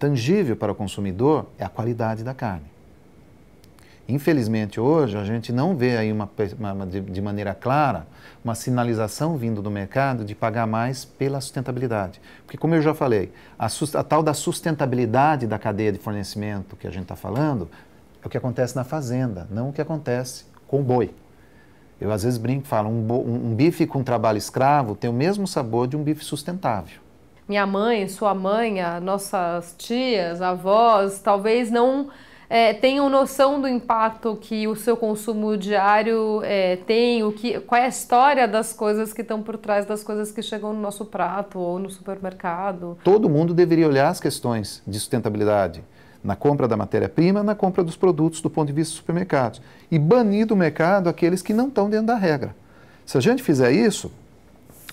tangível para o consumidor é a qualidade da carne. Infelizmente, hoje, a gente não vê aí uma, uma, de maneira clara uma sinalização vindo do mercado de pagar mais pela sustentabilidade. Porque, como eu já falei, a, a tal da sustentabilidade da cadeia de fornecimento que a gente está falando é o que acontece na fazenda, não o que acontece com o boi. Eu às vezes brinco e falo, um, um bife com trabalho escravo tem o mesmo sabor de um bife sustentável minha mãe, sua mãe, nossas tias, avós, talvez não é, tenham noção do impacto que o seu consumo diário é, tem, o que, qual é a história das coisas que estão por trás das coisas que chegam no nosso prato ou no supermercado. Todo mundo deveria olhar as questões de sustentabilidade na compra da matéria-prima, na compra dos produtos do ponto de vista dos supermercados e banir do mercado aqueles que não estão dentro da regra. Se a gente fizer isso,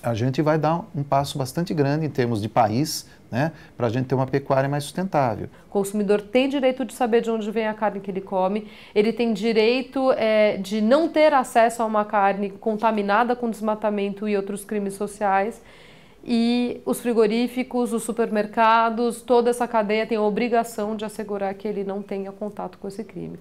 a gente vai dar um passo bastante grande em termos de país, né, para a gente ter uma pecuária mais sustentável. O consumidor tem direito de saber de onde vem a carne que ele come, ele tem direito é, de não ter acesso a uma carne contaminada com desmatamento e outros crimes sociais. E os frigoríficos, os supermercados, toda essa cadeia tem a obrigação de assegurar que ele não tenha contato com esse crime.